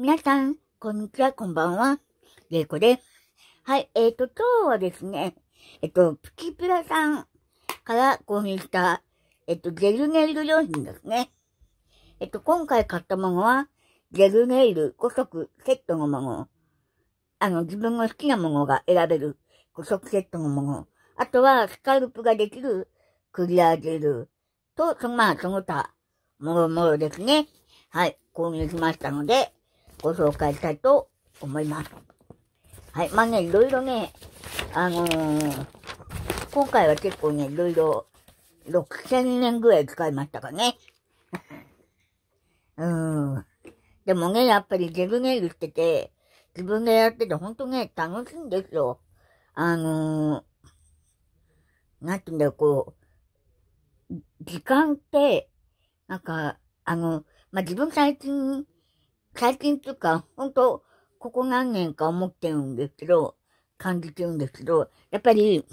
皆さん、こんにちは、こんばんは。れいこです。はい、えっ、ー、と、今日はですね、えっ、と、プチプラさんから購入した、えっ、と、ジェルネイル用品ですね。えっ、と、今回買ったものは、ジェルネイル5色セットのもの。あの、自分の好きなものが選べる5色セットのもの。あとは、スカルプができるクリアジェルと、その、まあ、その他、もろもろですね。はい、購入しましたので、ご紹介したいと思います。はい。まあね、いろいろね、あのー、今回は結構ね、いろいろ6000年ぐらい使いましたかね。うん。でもね、やっぱりジルネイルしてて、自分でやっててほんとね、楽しいんですよ。あのー、なんて言うんだよ、こう、時間って、なんか、あの、まあ、自分最近、最近っていうか、本当ここ何年か思ってるんですけど、感じてるんですけど、やっぱり、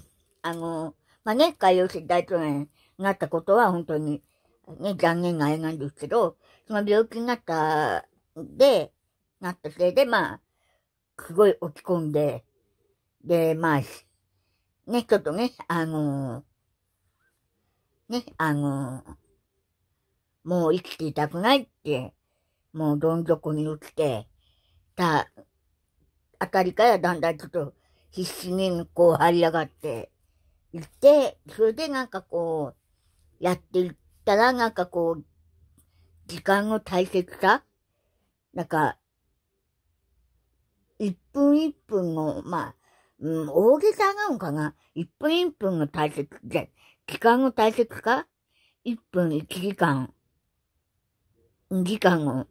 あの、まあ、ね、海洋性大腸炎になったことは本当に、ね、残念なあれなんですけど、その病気になった、で、なったせいで、まあ、すごい落ち込んで、で、まあ、ね、ちょっとね、あのね、あのもう生きていたくないってもうどん底に落ちてたあたりからだんだんちょっと必死にこう張り上がっていって、それでなんかこう、やっていったらなんかこう、時間の大切さなんか、一分一分の、まあ、うん、大げさなのかな一分一分の大切で、時間の大切か一分一時間、二時間の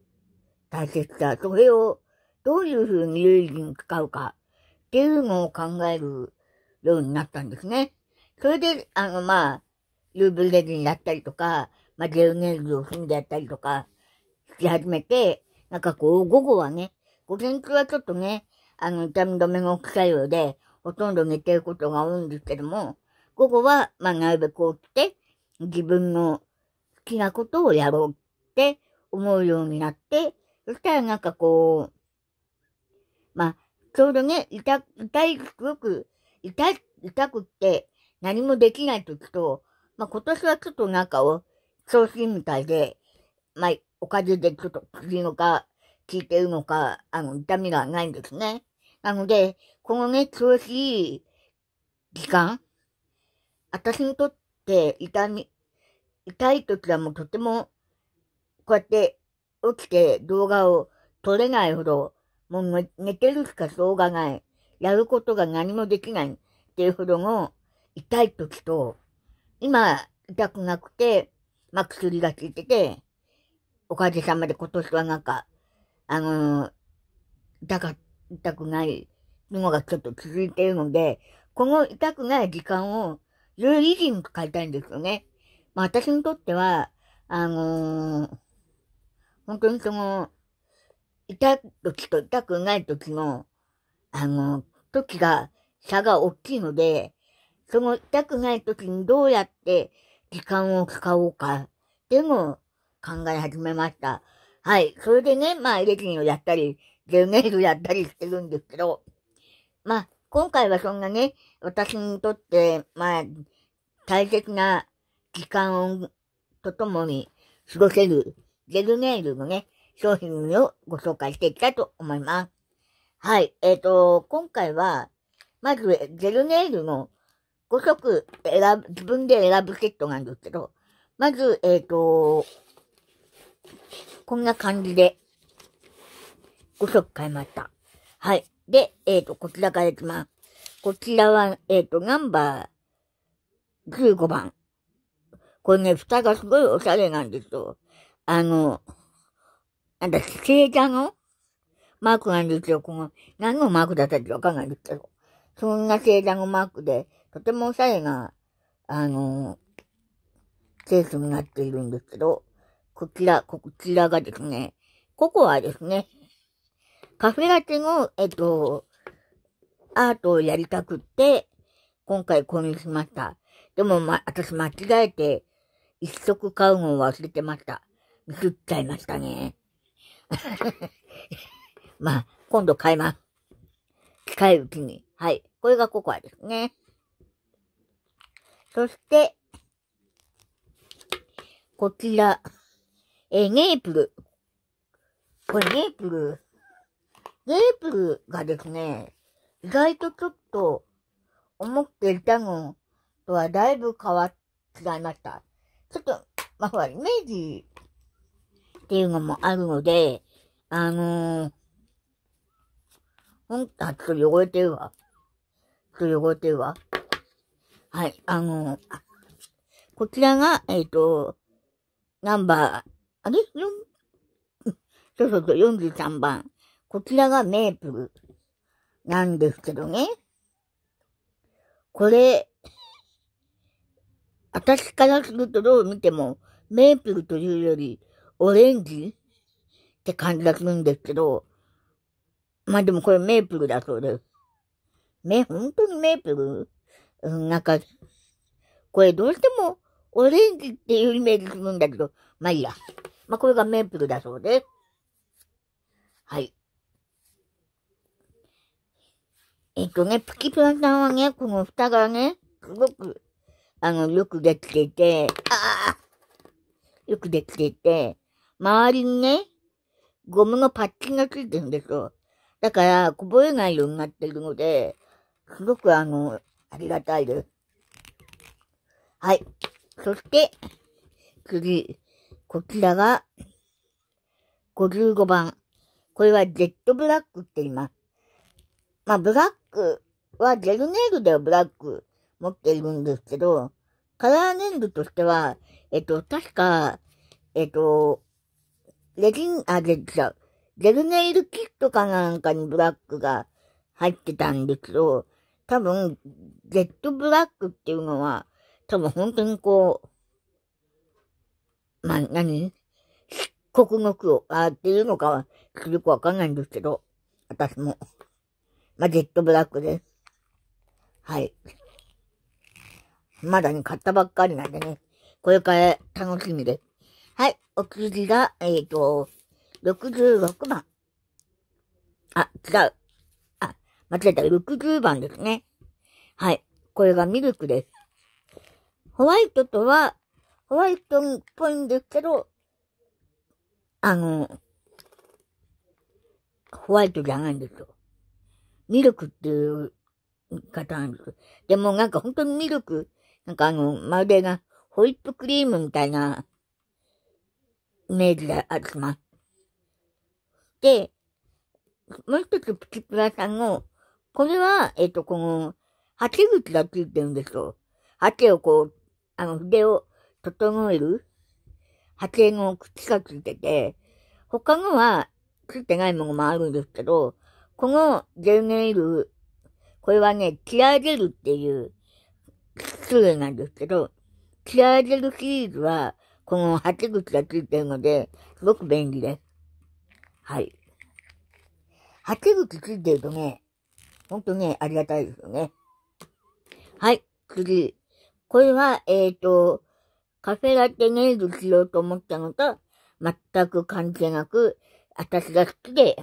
大切だ。それをどういうふうに有意義に使うかっていうのを考えるようになったんですね。それで、あの、まあ、ルーブルレディになったりとか、まあ、ジェルネージを踏んでやったりとか、し始めて、なんかこう、午後はね、午前中はちょっとね、あの、痛み止めの副作用で、ほとんど寝てることが多いんですけども、午後は、まあ、なるべく起きて、自分の好きなことをやろうって思うようになって、そしたらなんかこう、まあ、ちょうどね、痛、痛い、すごく、痛い、痛くって、何もできない時と、まあ、今年はちょっとなんかを、調子みたいで、まあ、おかげでちょっと薬のか、効いてるのか、あの、痛みがないんですね。なので、このね、調子いい時間、私にとって痛み、痛い時はもうとても、こうやって起きて動画を撮れないほど、もう寝てるしかしょうがない。やることが何もできないっていうほどの痛い時と、今痛くなくて、まあ、薬が効いてて、おかげさまで今年はなんか、あのー、痛か、痛くないのがちょっと続いているので、この痛くない時間をり維持に使いたいんですよね。まあ私にとっては、あのー本当にその、痛い時と痛くない時の、あの、時が、差が大きいので、その痛くない時にどうやって時間を使おうかでも考え始めました。はい。それでね、まあ、レジンをやったり、ジェルネイルやったりしてるんですけど、まあ、今回はそんなね、私にとって、まあ、大切な時間とともに過ごせるジェルネイルのね、商品をご紹介していきたいと思います。はい。えっ、ー、と、今回は、まず、ジェルネイルの5色選ぶ、自分で選ぶセットなんですけど、まず、えっ、ー、と、こんな感じで5色買いました。はい。で、えっ、ー、と、こちらからいきます。こちらは、えっ、ー、と、ナンバー15番。これね、蓋がすごいおしゃれなんですよ。あの、あんた、消え座のマークなんですよ、この、何のマークだったってわかんないですけど。そんな星座のマークで、とてもおしゃれな、あのケースになっているんですけど、こちら、こちらがですね、ココアですね。カフェラテの、えっと、アートをやりたくって、今回購入しました。でも、ま、私間違えて、一足買うのを忘れてました。映っちゃいましたね。まあ、今度買います。近いうちに。はい。これがココアですね。そして、こちら、え、ネープル。これネープル。ネープルがですね、意外とちょっと思っていたのとはだいぶ変わっ、違いました。ちょっと、まあ、ほら、イメージっていうのもあるので、あのー、ほん、あ、ちょっと汚れてるわ。ちょっと汚れてるわ。はい、あのー、こちらが、えっ、ー、と、ナンバー、あれ ?4、そうそうそう、43番。こちらがメープルなんですけどね。これ、私からするとどう見ても、メープルというより、オレンジって感じがするんですけど、まあでもこれメープルだそうです。め、本当にメープルうん、なんか、これどうしてもオレンジっていうイメージするんだけど、まあいいや。まあこれがメープルだそうです。はい。えっとね、プキプラさんはね、この蓋がね、すごく、あの、よくできていて、ああよくできていて、周りにね、ゴムのパッチンがついてるんですよ。だから、こぼれないようになってるので、すごくあの、ありがたいです。はい。そして、次。こちらが、55番。これはジェットブラックって言います。まあ、ブラックはジェルネイルではブラック持っているんですけど、カラーネイルとしては、えっと、確か、えっと、レジン、あ、レジじジェルネイルキットかなんかにブラックが入ってたんですよ。多分、ジェットブラックっていうのは、多分本当にこう、まあ、何黒の黒あっていうのかは、すくわかんないんですけど、私も。まあ、ジェットブラックです。はい。まだね、買ったばっかりなんでね、これから楽しみです。はい、お次が、えっ、ー、と、66番。あ、違う。あ、間違えた。60番ですね。はい。これがミルクです。ホワイトとは、ホワイトっぽいんですけど、あの、ホワイトじゃないんですよ。ミルクっていう方なんです。でもなんか本当にミルク、なんかあの、まるでな、ホイップクリームみたいなイメージでります。で、もう一つプチプラさんの、これは、えっ、ー、と、この、鉢口がついてるんですよ。鉢をこう、あの、筆を整える、鉢の口がついてて、他のはついてないものもあるんですけど、このジェルネイル、これはね、キラージェルっていう種類なんですけど、キラージェルシリーズは、この鉢口がついてるので、すごく便利です。はい。鉢口ついてるとね、ほんとね、ありがたいですよね。はい、次。これは、えっ、ー、と、カフェラテネイルしようと思ったのと、全く関係なく、私が好きで、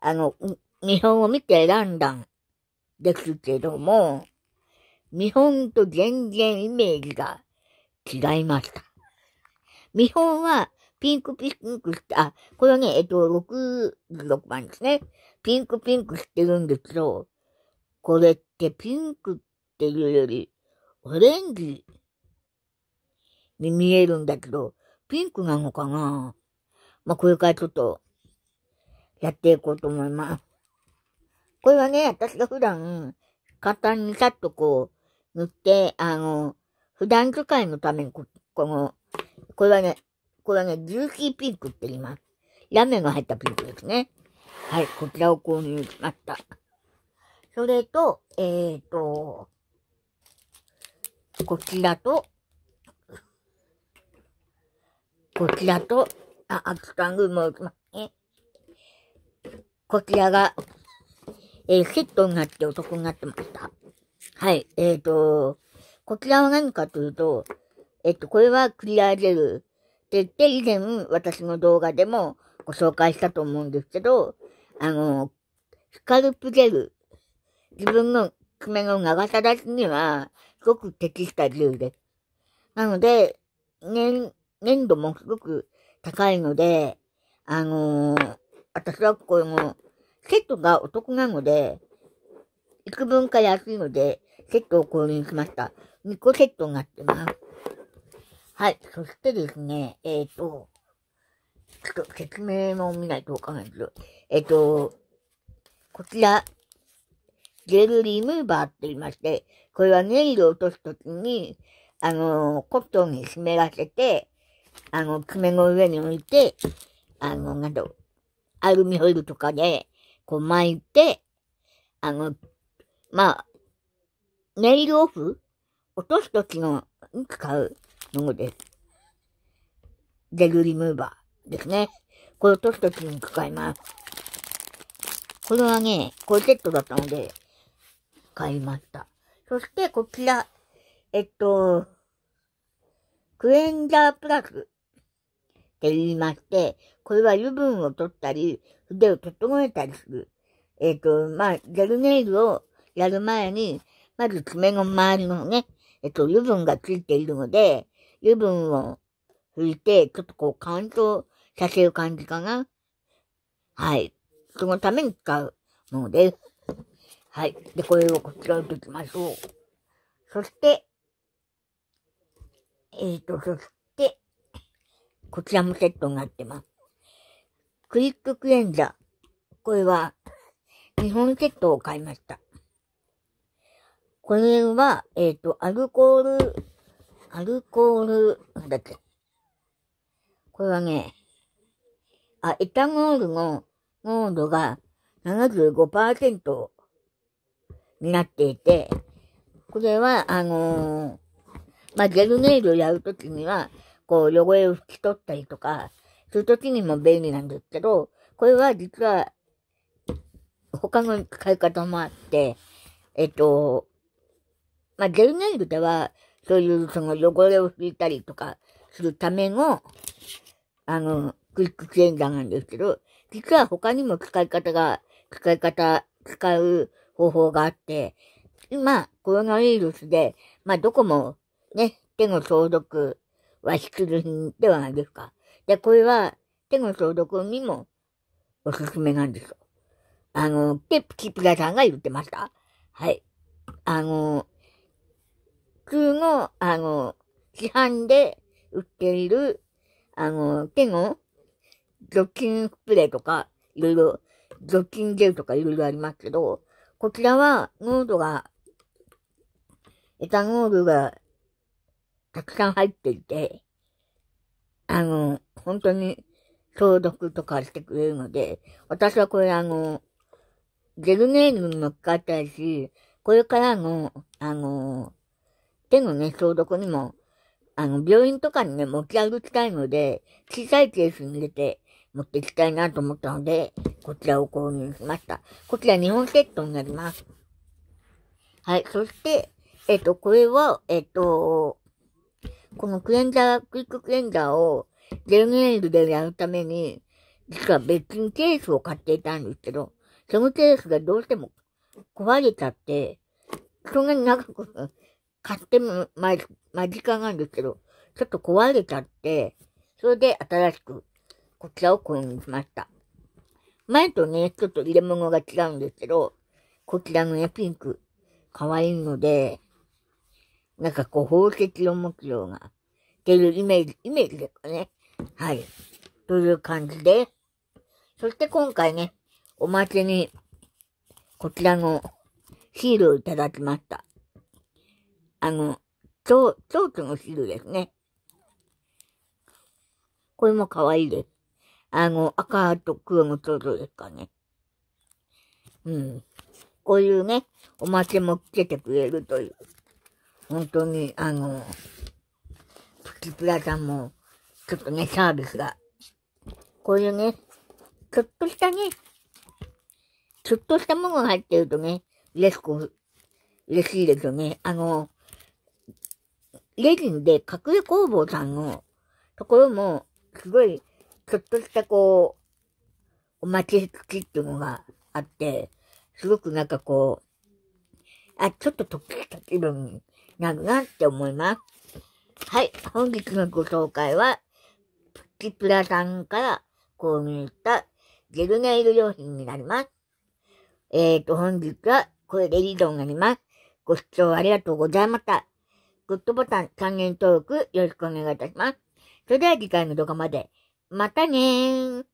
あの、見本を見てランダンですけども、見本と全然イメージが違いました。見本は、ピンクピンクして、あ、これはね、えっと、66番ですね。ピンクピンクしてるんですけど、これってピンクっていうより、オレンジに見えるんだけど、ピンクなのかなまあ、これからちょっと、やっていこうと思います。これはね、私が普段、簡単にさっとこう、塗って、あの、普段使いのためにこ、この、これはね、これはね、ジューシーピンクって言います。ラメが入ったピンクですね。はい、こちらを購入しました。それと、えーと、こちらと、こちらと、あ、アクタングも置きますね。こちらが、えー、セットになってお得になってました。はい、えーと、こちらは何かというと、えっと、これはクリアジェルって言って以前私の動画でもご紹介したと思うんですけど、あの、スカルプジェル、自分の爪の長さ出しにはすごく適したジェルです。なので、年、粘度もすごく高いので、あのー、私はこれも、セットがお得なので、幾分か安いので、セットを購入しました。2個セットになってます。はい。そしてですね、えっ、ー、と、ちょっと説明も見ないとわかんないけど、えっ、ー、と、こちら、ジェルリムーバーって言いまして、これはネイルを落とすときに、あの、コットンに湿らせて、あの、爪の上に置いて、あの、なんど、アルミホイルとかで、こう巻いて、あの、まあ、ネイルオフ落とすときの、に使うのもです。デグリムーバーですね。これを取ストきに使います。これはね、コれセットだったので、買いました。そしてこちら、えっと、クレンザープラスって言いまして、これは油分を取ったり、筆を整えたりする。えっ、と、まあ、ジェルネイルをやる前に、まず爪の周りのね、えっ、と、油分がついているので、油分を拭いて、ちょっとこう乾燥させる感じかな。はい。そのために使うものです。はい。で、これをこちらに置きましょう。そして、えっ、ー、と、そして、こちらもセットになってます。クイッククレンザー。これは、日本セットを買いました。これは、えっ、ー、と、アルコールアルコール、だっけ。これはね、あ、エタノールの濃度が75%になっていて、これは、あのー、まあ、ジェルネイルをやるときには、こう、汚れを拭き取ったりとか、するときにも便利なんですけど、これは実は、他の使い方もあって、えっと、まあ、ジェルネイルでは、そういうその汚れを拭いたりとかするための、あの、クイックチェンャーなんですけど、実は他にも使い方が、使い方、使う方法があって、今、コロナウイルスで、まあ、どこも、ね、手の消毒は必需品ではないですか。で、これは、手の消毒にもおすすめなんですよ。あの、ペプチプラさんが言ってました。はい。あの、通の、あの、市販で売っている、あの、手の除菌スプレーとか、いろいろ、除菌ジェルとかいろいろありますけど、こちらは濃度が、エタノールがたくさん入っていて、あの、本当に消毒とかしてくれるので、私はこれあの、ジェルネイルにっかったし、これからの、あの、手のね、消毒にも、あの、病院とかにね、持ち歩きたいので、小さいケースに入れて持っていきたいなと思ったので、こちらを購入しました。こちら2本セットになります。はい、そして、えっ、と、これは、えっ、と、このクレンザー、クイッククレンザーをジェルネイルでやるために、実は別にケースを買っていたんですけど、そのケースがどうしても壊れちゃって、そんなに長く買っても、ま、間近なんですけど、ちょっと壊れちゃって、それで新しくこちらを購入しました。前とね、ちょっと入れ物が違うんですけど、こちらのね、ピンク、可愛いので、なんかこう宝石を持つような、っていうイメージ、イメージですかね。はい。という感じで、そして今回ね、おまけに、こちらのシールをいただきました。あの、蝶、蝶々の汁ですね。これも可愛いです。あの、赤と黒の蝶々ですかね。うん。こういうね、おまけもつけてくれるという。本当に、あの、プチプラさんも、ちょっとね、サービスが。こういうね、ちょっとしたね、ちょっとしたものが入ってるとね、嬉しく、嬉しいですよね。あの、レジンで、格栄工房さんのところも、すごい、ちょっとしたこう、お待ち口っていうのがあって、すごくなんかこう、あ、ちょっと特した気分になるなって思います。はい、本日のご紹介は、プチプラさんから購入したジェルネイル用品になります。えーと、本日はこれで以上になります。ご視聴ありがとうございました。グッドボタン、還元ル登録、よろしくお願いいたします。それでは次回の動画まで。またねー。